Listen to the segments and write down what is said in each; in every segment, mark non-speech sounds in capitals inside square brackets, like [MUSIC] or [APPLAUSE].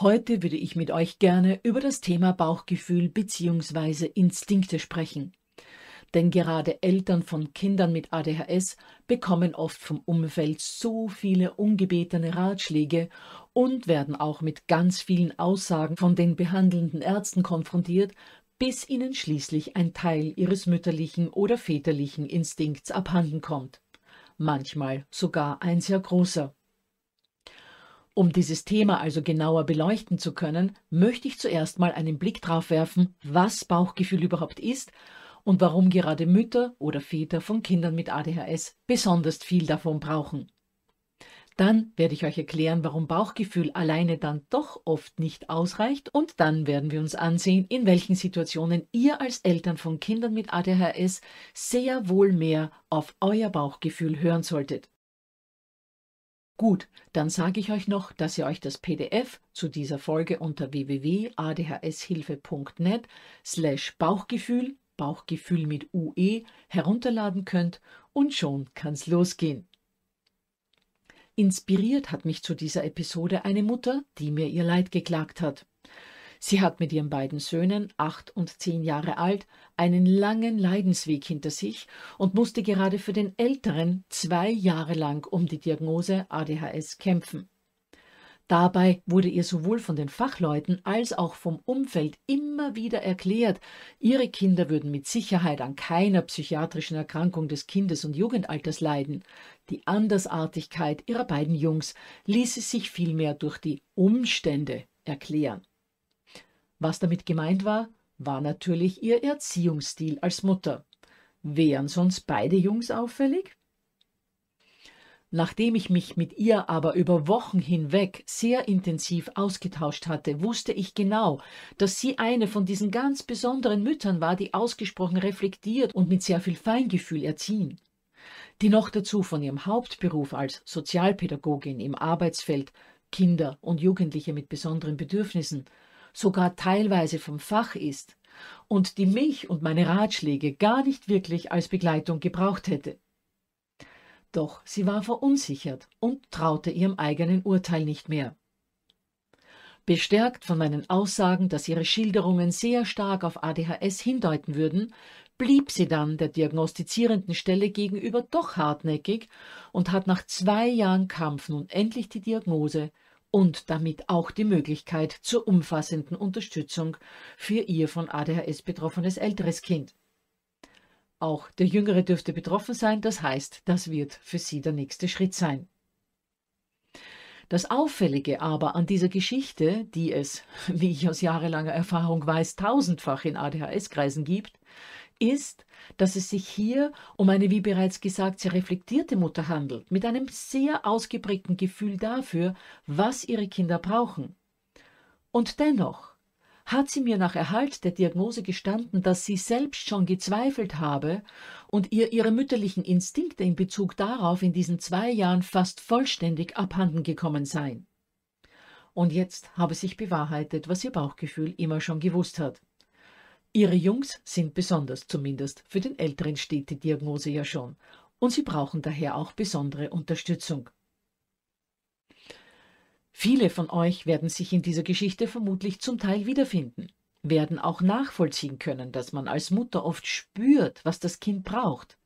Heute würde ich mit euch gerne über das Thema Bauchgefühl bzw. Instinkte sprechen. Denn gerade Eltern von Kindern mit ADHS bekommen oft vom Umfeld so viele ungebetene Ratschläge und werden auch mit ganz vielen Aussagen von den behandelnden Ärzten konfrontiert, bis ihnen schließlich ein Teil ihres mütterlichen oder väterlichen Instinkts abhanden kommt. Manchmal sogar ein sehr großer. Um dieses Thema also genauer beleuchten zu können, möchte ich zuerst mal einen Blick drauf werfen, was Bauchgefühl überhaupt ist und warum gerade Mütter oder Väter von Kindern mit ADHS besonders viel davon brauchen. Dann werde ich euch erklären, warum Bauchgefühl alleine dann doch oft nicht ausreicht und dann werden wir uns ansehen, in welchen Situationen ihr als Eltern von Kindern mit ADHS sehr wohl mehr auf euer Bauchgefühl hören solltet. Gut, dann sage ich euch noch, dass ihr euch das PDF zu dieser Folge unter www.adhshilfe.net slash Bauchgefühl, Bauchgefühl mit UE, herunterladen könnt und schon kann's losgehen. Inspiriert hat mich zu dieser Episode eine Mutter, die mir ihr Leid geklagt hat. Sie hat mit ihren beiden Söhnen, acht und zehn Jahre alt, einen langen Leidensweg hinter sich und musste gerade für den Älteren zwei Jahre lang um die Diagnose ADHS kämpfen. Dabei wurde ihr sowohl von den Fachleuten als auch vom Umfeld immer wieder erklärt, ihre Kinder würden mit Sicherheit an keiner psychiatrischen Erkrankung des Kindes- und Jugendalters leiden. Die Andersartigkeit ihrer beiden Jungs ließe sich vielmehr durch die Umstände erklären. Was damit gemeint war, war natürlich ihr Erziehungsstil als Mutter. Wären sonst beide Jungs auffällig? Nachdem ich mich mit ihr aber über Wochen hinweg sehr intensiv ausgetauscht hatte, wusste ich genau, dass sie eine von diesen ganz besonderen Müttern war, die ausgesprochen reflektiert und mit sehr viel Feingefühl erziehen. Die noch dazu von ihrem Hauptberuf als Sozialpädagogin im Arbeitsfeld Kinder und Jugendliche mit besonderen Bedürfnissen sogar teilweise vom Fach ist und die mich und meine Ratschläge gar nicht wirklich als Begleitung gebraucht hätte. Doch sie war verunsichert und traute ihrem eigenen Urteil nicht mehr. Bestärkt von meinen Aussagen, dass ihre Schilderungen sehr stark auf ADHS hindeuten würden, blieb sie dann der diagnostizierenden Stelle gegenüber doch hartnäckig und hat nach zwei Jahren Kampf nun endlich die Diagnose und damit auch die Möglichkeit zur umfassenden Unterstützung für ihr von ADHS betroffenes älteres Kind. Auch der Jüngere dürfte betroffen sein, das heißt, das wird für sie der nächste Schritt sein. Das Auffällige aber an dieser Geschichte, die es, wie ich aus jahrelanger Erfahrung weiß, tausendfach in ADHS-Kreisen gibt, ist, dass es sich hier um eine, wie bereits gesagt, sehr reflektierte Mutter handelt, mit einem sehr ausgeprägten Gefühl dafür, was ihre Kinder brauchen. Und dennoch hat sie mir nach Erhalt der Diagnose gestanden, dass sie selbst schon gezweifelt habe und ihr ihre mütterlichen Instinkte in Bezug darauf in diesen zwei Jahren fast vollständig abhanden gekommen seien. Und jetzt habe sich bewahrheitet, was ihr Bauchgefühl immer schon gewusst hat. Ihre Jungs sind besonders, zumindest für den Älteren steht die Diagnose ja schon, und sie brauchen daher auch besondere Unterstützung. Viele von euch werden sich in dieser Geschichte vermutlich zum Teil wiederfinden, werden auch nachvollziehen können, dass man als Mutter oft spürt, was das Kind braucht.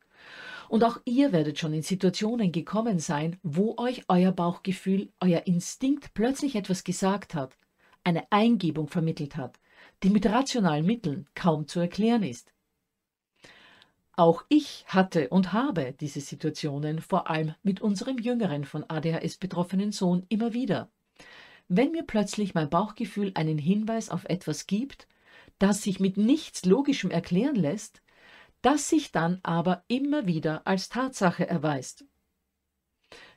Und auch ihr werdet schon in Situationen gekommen sein, wo euch euer Bauchgefühl, euer Instinkt plötzlich etwas gesagt hat, eine Eingebung vermittelt hat, die mit rationalen Mitteln kaum zu erklären ist. Auch ich hatte und habe diese Situationen vor allem mit unserem jüngeren von ADHS betroffenen Sohn immer wieder. Wenn mir plötzlich mein Bauchgefühl einen Hinweis auf etwas gibt, das sich mit nichts Logischem erklären lässt, das sich dann aber immer wieder als Tatsache erweist.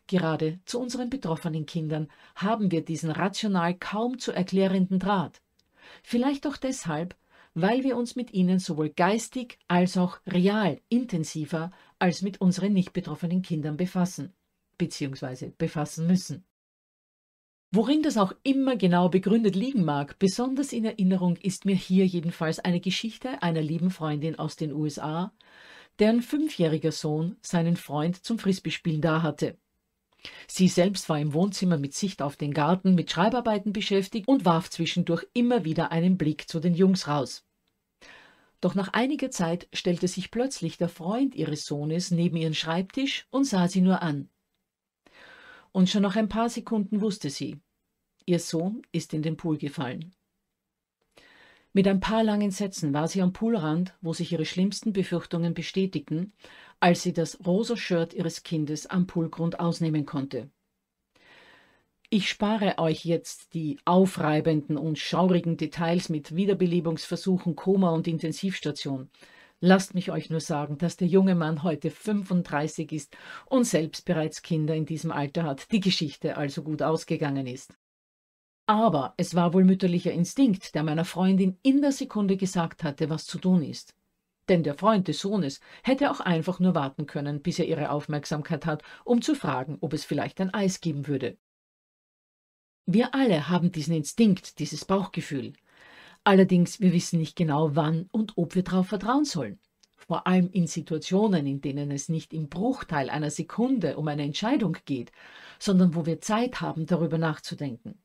Gerade zu unseren betroffenen Kindern haben wir diesen rational kaum zu erklärenden Draht. Vielleicht auch deshalb, weil wir uns mit ihnen sowohl geistig als auch real intensiver als mit unseren nicht betroffenen Kindern befassen bzw. befassen müssen. Worin das auch immer genau begründet liegen mag, besonders in Erinnerung ist mir hier jedenfalls eine Geschichte einer lieben Freundin aus den USA, deren fünfjähriger Sohn seinen Freund zum Frisbeespielen da hatte. Sie selbst war im Wohnzimmer mit Sicht auf den Garten mit Schreibarbeiten beschäftigt und warf zwischendurch immer wieder einen Blick zu den Jungs raus. Doch nach einiger Zeit stellte sich plötzlich der Freund ihres Sohnes neben ihren Schreibtisch und sah sie nur an. Und schon nach ein paar Sekunden wusste sie, ihr Sohn ist in den Pool gefallen. Mit ein paar langen Sätzen war sie am Poolrand, wo sich ihre schlimmsten Befürchtungen bestätigten, als sie das rosa Shirt ihres Kindes am Poolgrund ausnehmen konnte. Ich spare euch jetzt die aufreibenden und schaurigen Details mit Wiederbelebungsversuchen, Koma und Intensivstation. Lasst mich euch nur sagen, dass der junge Mann heute 35 ist und selbst bereits Kinder in diesem Alter hat, die Geschichte also gut ausgegangen ist. Aber es war wohl mütterlicher Instinkt, der meiner Freundin in der Sekunde gesagt hatte, was zu tun ist. Denn der Freund des Sohnes hätte auch einfach nur warten können, bis er ihre Aufmerksamkeit hat, um zu fragen, ob es vielleicht ein Eis geben würde. Wir alle haben diesen Instinkt, dieses Bauchgefühl. Allerdings, wir wissen nicht genau, wann und ob wir darauf vertrauen sollen. Vor allem in Situationen, in denen es nicht im Bruchteil einer Sekunde um eine Entscheidung geht, sondern wo wir Zeit haben, darüber nachzudenken.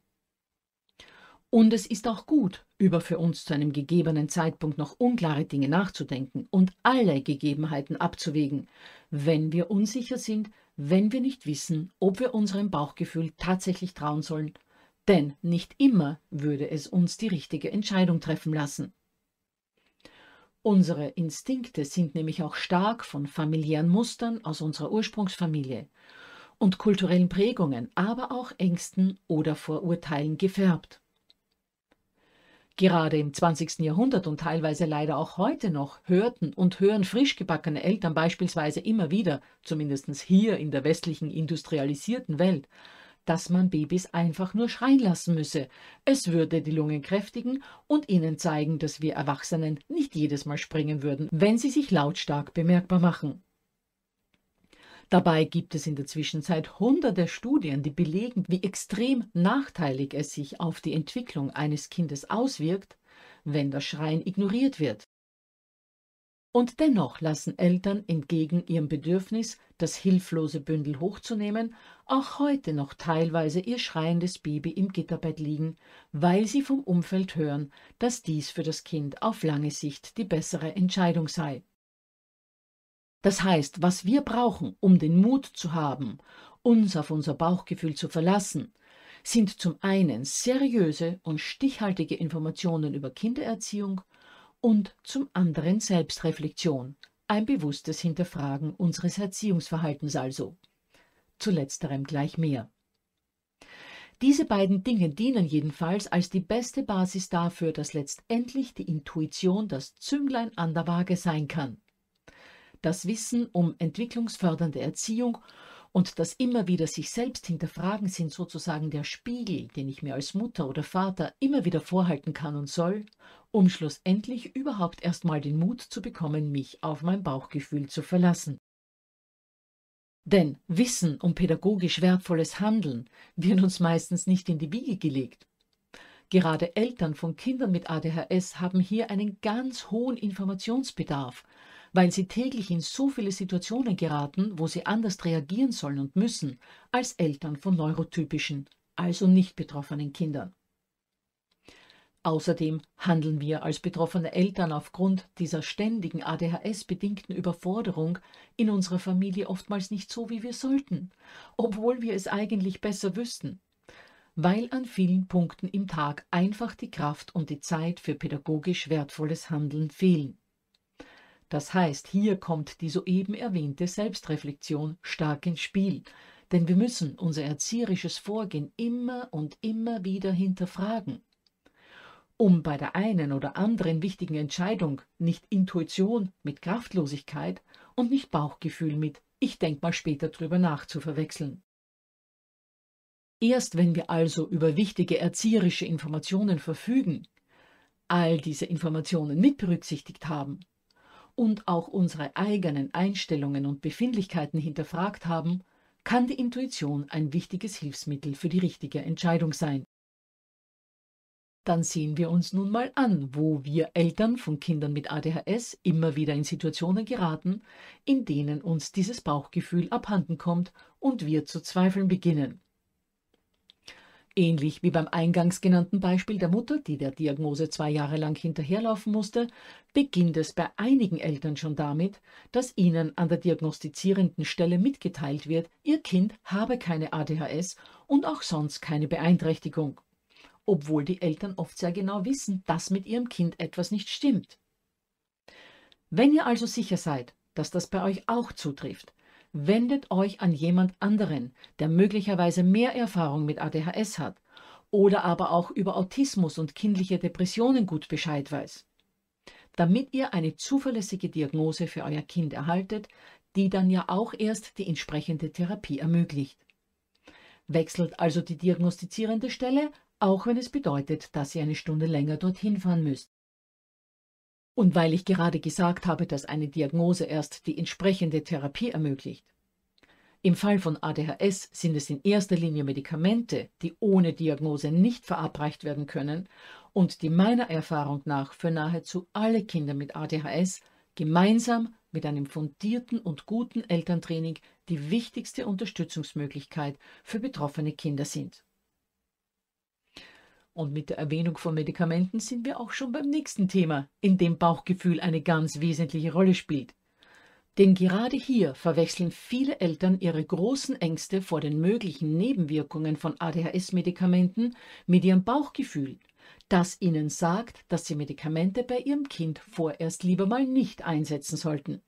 Und es ist auch gut, über für uns zu einem gegebenen Zeitpunkt noch unklare Dinge nachzudenken und alle Gegebenheiten abzuwägen, wenn wir unsicher sind, wenn wir nicht wissen, ob wir unserem Bauchgefühl tatsächlich trauen sollen, denn nicht immer würde es uns die richtige Entscheidung treffen lassen. Unsere Instinkte sind nämlich auch stark von familiären Mustern aus unserer Ursprungsfamilie und kulturellen Prägungen, aber auch Ängsten oder Vorurteilen gefärbt. Gerade im 20. Jahrhundert und teilweise leider auch heute noch hörten und hören frischgebackene Eltern beispielsweise immer wieder, zumindest hier in der westlichen industrialisierten Welt, dass man Babys einfach nur schreien lassen müsse. Es würde die Lungen kräftigen und ihnen zeigen, dass wir Erwachsenen nicht jedes Mal springen würden, wenn sie sich lautstark bemerkbar machen. Dabei gibt es in der Zwischenzeit hunderte Studien, die belegen, wie extrem nachteilig es sich auf die Entwicklung eines Kindes auswirkt, wenn das Schreien ignoriert wird. Und dennoch lassen Eltern entgegen ihrem Bedürfnis, das hilflose Bündel hochzunehmen, auch heute noch teilweise ihr schreiendes Baby im Gitterbett liegen, weil sie vom Umfeld hören, dass dies für das Kind auf lange Sicht die bessere Entscheidung sei. Das heißt, was wir brauchen, um den Mut zu haben, uns auf unser Bauchgefühl zu verlassen, sind zum einen seriöse und stichhaltige Informationen über Kindererziehung und zum anderen Selbstreflexion, ein bewusstes Hinterfragen unseres Erziehungsverhaltens also. Zu letzterem gleich mehr. Diese beiden Dinge dienen jedenfalls als die beste Basis dafür, dass letztendlich die Intuition das Zünglein an der Waage sein kann das Wissen um entwicklungsfördernde Erziehung und das immer wieder sich selbst hinterfragen sind sozusagen der Spiegel, den ich mir als Mutter oder Vater immer wieder vorhalten kann und soll, um schlussendlich überhaupt erstmal den Mut zu bekommen, mich auf mein Bauchgefühl zu verlassen. Denn Wissen um pädagogisch wertvolles Handeln wird uns meistens nicht in die Wiege gelegt. Gerade Eltern von Kindern mit ADHS haben hier einen ganz hohen Informationsbedarf, weil sie täglich in so viele Situationen geraten, wo sie anders reagieren sollen und müssen als Eltern von neurotypischen, also nicht betroffenen Kindern. Außerdem handeln wir als betroffene Eltern aufgrund dieser ständigen ADHS-bedingten Überforderung in unserer Familie oftmals nicht so, wie wir sollten, obwohl wir es eigentlich besser wüssten, weil an vielen Punkten im Tag einfach die Kraft und die Zeit für pädagogisch wertvolles Handeln fehlen. Das heißt, hier kommt die soeben erwähnte Selbstreflexion stark ins Spiel, denn wir müssen unser erzieherisches Vorgehen immer und immer wieder hinterfragen. Um bei der einen oder anderen wichtigen Entscheidung nicht Intuition mit Kraftlosigkeit und nicht Bauchgefühl mit Ich denk mal später drüber nach zu verwechseln. Erst wenn wir also über wichtige erzieherische Informationen verfügen, all diese Informationen mit berücksichtigt haben und auch unsere eigenen Einstellungen und Befindlichkeiten hinterfragt haben, kann die Intuition ein wichtiges Hilfsmittel für die richtige Entscheidung sein. Dann sehen wir uns nun mal an, wo wir Eltern von Kindern mit ADHS immer wieder in Situationen geraten, in denen uns dieses Bauchgefühl abhanden kommt und wir zu zweifeln beginnen. Ähnlich wie beim eingangs genannten Beispiel der Mutter, die der Diagnose zwei Jahre lang hinterherlaufen musste, beginnt es bei einigen Eltern schon damit, dass ihnen an der diagnostizierenden Stelle mitgeteilt wird, ihr Kind habe keine ADHS und auch sonst keine Beeinträchtigung, obwohl die Eltern oft sehr genau wissen, dass mit ihrem Kind etwas nicht stimmt. Wenn ihr also sicher seid, dass das bei euch auch zutrifft, wendet euch an jemand anderen, der möglicherweise mehr Erfahrung mit ADHS hat oder aber auch über Autismus und kindliche Depressionen gut Bescheid weiß. Damit ihr eine zuverlässige Diagnose für euer Kind erhaltet, die dann ja auch erst die entsprechende Therapie ermöglicht. Wechselt also die diagnostizierende Stelle, auch wenn es bedeutet, dass ihr eine Stunde länger dorthin fahren müsst. Und weil ich gerade gesagt habe, dass eine Diagnose erst die entsprechende Therapie ermöglicht. Im Fall von ADHS sind es in erster Linie Medikamente, die ohne Diagnose nicht verabreicht werden können und die meiner Erfahrung nach für nahezu alle Kinder mit ADHS gemeinsam mit einem fundierten und guten Elterntraining die wichtigste Unterstützungsmöglichkeit für betroffene Kinder sind. Und mit der Erwähnung von Medikamenten sind wir auch schon beim nächsten Thema, in dem Bauchgefühl eine ganz wesentliche Rolle spielt. Denn gerade hier verwechseln viele Eltern ihre großen Ängste vor den möglichen Nebenwirkungen von ADHS-Medikamenten mit ihrem Bauchgefühl, das ihnen sagt, dass sie Medikamente bei ihrem Kind vorerst lieber mal nicht einsetzen sollten.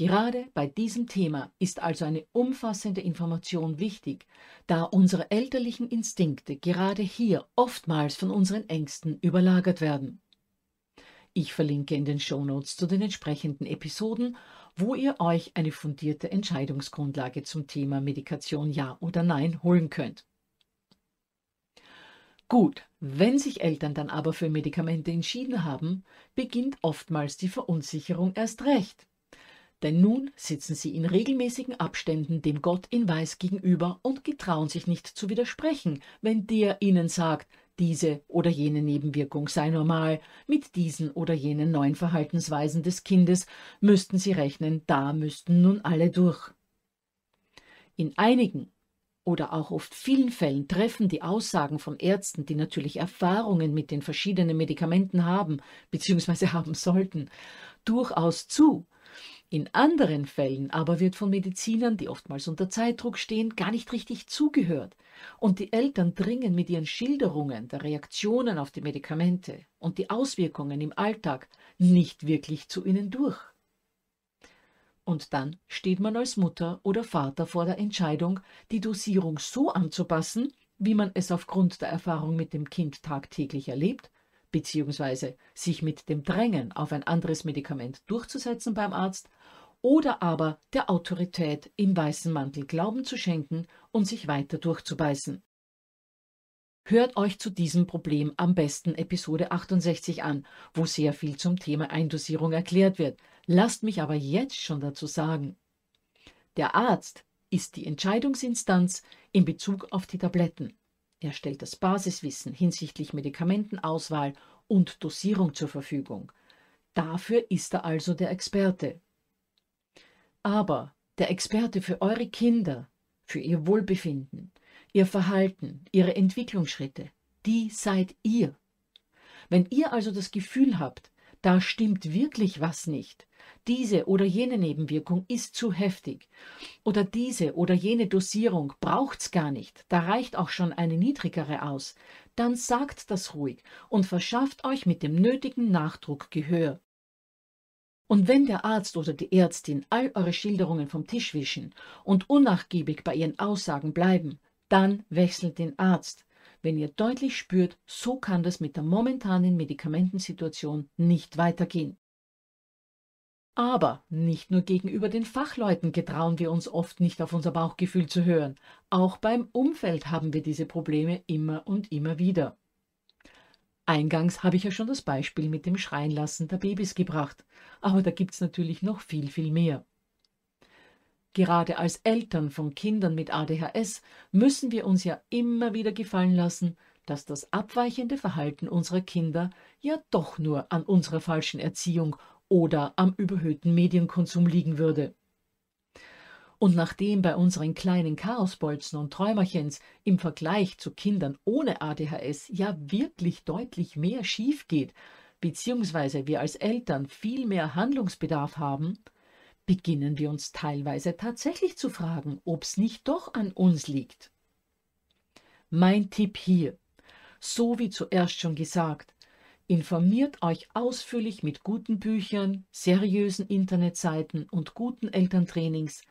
Gerade bei diesem Thema ist also eine umfassende Information wichtig, da unsere elterlichen Instinkte gerade hier oftmals von unseren Ängsten überlagert werden. Ich verlinke in den Shownotes zu den entsprechenden Episoden, wo ihr euch eine fundierte Entscheidungsgrundlage zum Thema Medikation ja oder nein holen könnt. Gut, wenn sich Eltern dann aber für Medikamente entschieden haben, beginnt oftmals die Verunsicherung erst recht. Denn nun sitzen sie in regelmäßigen Abständen dem Gott in Weiß gegenüber und getrauen sich nicht zu widersprechen, wenn der ihnen sagt, diese oder jene Nebenwirkung sei normal, mit diesen oder jenen neuen Verhaltensweisen des Kindes müssten sie rechnen, da müssten nun alle durch. In einigen oder auch oft vielen Fällen treffen die Aussagen von Ärzten, die natürlich Erfahrungen mit den verschiedenen Medikamenten haben bzw. [LAUGHS] haben sollten, durchaus zu, in anderen Fällen aber wird von Medizinern, die oftmals unter Zeitdruck stehen, gar nicht richtig zugehört und die Eltern dringen mit ihren Schilderungen der Reaktionen auf die Medikamente und die Auswirkungen im Alltag nicht wirklich zu ihnen durch. Und dann steht man als Mutter oder Vater vor der Entscheidung, die Dosierung so anzupassen, wie man es aufgrund der Erfahrung mit dem Kind tagtäglich erlebt beziehungsweise sich mit dem Drängen auf ein anderes Medikament durchzusetzen beim Arzt oder aber der Autorität im weißen Mantel Glauben zu schenken und sich weiter durchzubeißen. Hört euch zu diesem Problem am besten Episode 68 an, wo sehr viel zum Thema Eindosierung erklärt wird. Lasst mich aber jetzt schon dazu sagen. Der Arzt ist die Entscheidungsinstanz in Bezug auf die Tabletten. Er stellt das Basiswissen hinsichtlich Medikamentenauswahl und Dosierung zur Verfügung. Dafür ist er also der Experte aber der Experte für eure Kinder, für ihr Wohlbefinden, ihr Verhalten, ihre Entwicklungsschritte, die seid ihr. Wenn ihr also das Gefühl habt, da stimmt wirklich was nicht, diese oder jene Nebenwirkung ist zu heftig oder diese oder jene Dosierung braucht's gar nicht, da reicht auch schon eine niedrigere aus, dann sagt das ruhig und verschafft euch mit dem nötigen Nachdruck Gehör. Und wenn der Arzt oder die Ärztin all eure Schilderungen vom Tisch wischen und unnachgiebig bei ihren Aussagen bleiben, dann wechselt den Arzt, wenn ihr deutlich spürt, so kann das mit der momentanen Medikamentensituation nicht weitergehen. Aber nicht nur gegenüber den Fachleuten getrauen wir uns oft nicht auf unser Bauchgefühl zu hören, auch beim Umfeld haben wir diese Probleme immer und immer wieder. Eingangs habe ich ja schon das Beispiel mit dem Schreienlassen der Babys gebracht, aber da gibt es natürlich noch viel, viel mehr. Gerade als Eltern von Kindern mit ADHS müssen wir uns ja immer wieder gefallen lassen, dass das abweichende Verhalten unserer Kinder ja doch nur an unserer falschen Erziehung oder am überhöhten Medienkonsum liegen würde. Und nachdem bei unseren kleinen Chaosbolzen und Träumerchens im Vergleich zu Kindern ohne ADHS ja wirklich deutlich mehr schief geht, beziehungsweise wir als Eltern viel mehr Handlungsbedarf haben, beginnen wir uns teilweise tatsächlich zu fragen, ob's nicht doch an uns liegt. Mein Tipp hier, so wie zuerst schon gesagt, informiert euch ausführlich mit guten Büchern, seriösen Internetseiten und guten Elterntrainings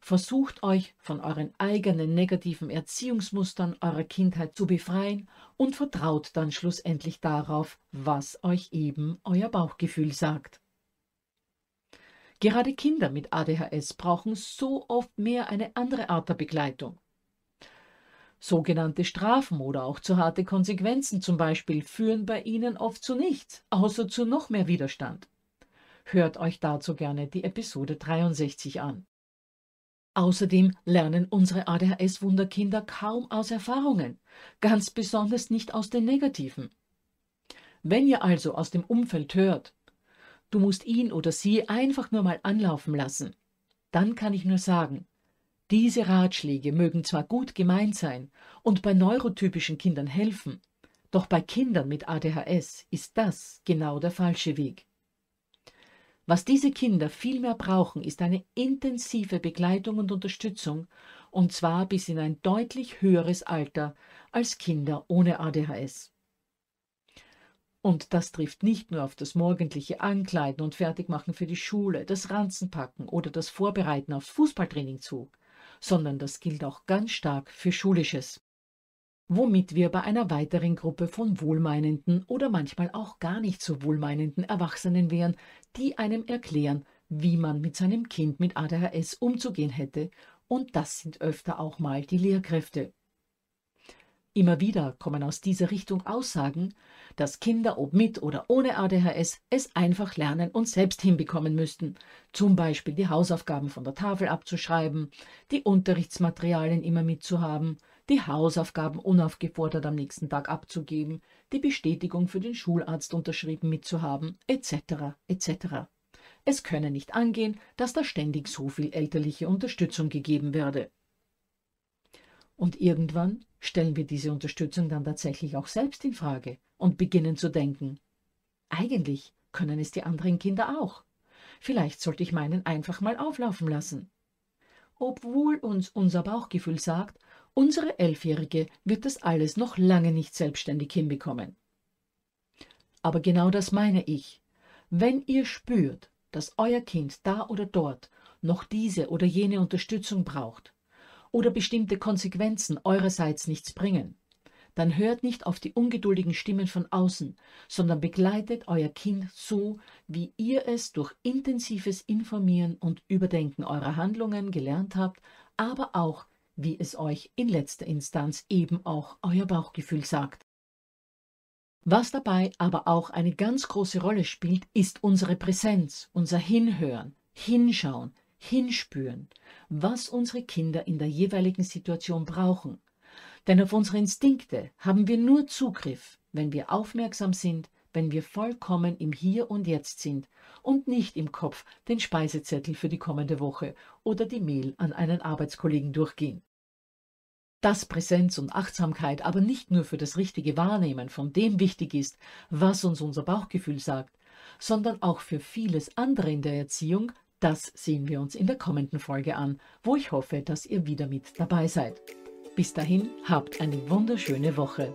versucht euch von euren eigenen negativen Erziehungsmustern eurer Kindheit zu befreien und vertraut dann schlussendlich darauf, was euch eben euer Bauchgefühl sagt. Gerade Kinder mit ADHS brauchen so oft mehr eine andere Art der Begleitung. Sogenannte Strafen oder auch zu harte Konsequenzen zum Beispiel führen bei ihnen oft zu nichts, außer zu noch mehr Widerstand. Hört euch dazu gerne die Episode 63 an. Außerdem lernen unsere ADHS-Wunderkinder kaum aus Erfahrungen, ganz besonders nicht aus den negativen. Wenn ihr also aus dem Umfeld hört, du musst ihn oder sie einfach nur mal anlaufen lassen, dann kann ich nur sagen, diese Ratschläge mögen zwar gut gemeint sein und bei neurotypischen Kindern helfen, doch bei Kindern mit ADHS ist das genau der falsche Weg. Was diese Kinder viel mehr brauchen, ist eine intensive Begleitung und Unterstützung, und zwar bis in ein deutlich höheres Alter als Kinder ohne ADHS. Und das trifft nicht nur auf das morgendliche Ankleiden und Fertigmachen für die Schule, das Ranzenpacken oder das Vorbereiten aufs Fußballtraining zu, sondern das gilt auch ganz stark für Schulisches womit wir bei einer weiteren Gruppe von wohlmeinenden oder manchmal auch gar nicht so wohlmeinenden Erwachsenen wären, die einem erklären, wie man mit seinem Kind mit ADHS umzugehen hätte, und das sind öfter auch mal die Lehrkräfte. Immer wieder kommen aus dieser Richtung Aussagen, dass Kinder ob mit oder ohne ADHS es einfach lernen und selbst hinbekommen müssten, zum Beispiel die Hausaufgaben von der Tafel abzuschreiben, die Unterrichtsmaterialien immer mitzuhaben die Hausaufgaben unaufgefordert am nächsten Tag abzugeben, die Bestätigung für den Schularzt unterschrieben mitzuhaben, etc. etc. Es könne nicht angehen, dass da ständig so viel elterliche Unterstützung gegeben werde. Und irgendwann stellen wir diese Unterstützung dann tatsächlich auch selbst in Frage und beginnen zu denken, eigentlich können es die anderen Kinder auch. Vielleicht sollte ich meinen einfach mal auflaufen lassen. Obwohl uns unser Bauchgefühl sagt, Unsere Elfjährige wird das alles noch lange nicht selbstständig hinbekommen. Aber genau das meine ich. Wenn ihr spürt, dass euer Kind da oder dort noch diese oder jene Unterstützung braucht oder bestimmte Konsequenzen eurerseits nichts bringen, dann hört nicht auf die ungeduldigen Stimmen von außen, sondern begleitet euer Kind so, wie ihr es durch intensives Informieren und Überdenken eurer Handlungen gelernt habt, aber auch wie es euch in letzter Instanz eben auch euer Bauchgefühl sagt. Was dabei aber auch eine ganz große Rolle spielt, ist unsere Präsenz, unser Hinhören, Hinschauen, Hinspüren, was unsere Kinder in der jeweiligen Situation brauchen. Denn auf unsere Instinkte haben wir nur Zugriff, wenn wir aufmerksam sind, wenn wir vollkommen im Hier und Jetzt sind und nicht im Kopf den Speisezettel für die kommende Woche oder die Mail an einen Arbeitskollegen durchgehen. Dass Präsenz und Achtsamkeit aber nicht nur für das richtige Wahrnehmen von dem wichtig ist, was uns unser Bauchgefühl sagt, sondern auch für vieles andere in der Erziehung, das sehen wir uns in der kommenden Folge an, wo ich hoffe, dass ihr wieder mit dabei seid. Bis dahin, habt eine wunderschöne Woche.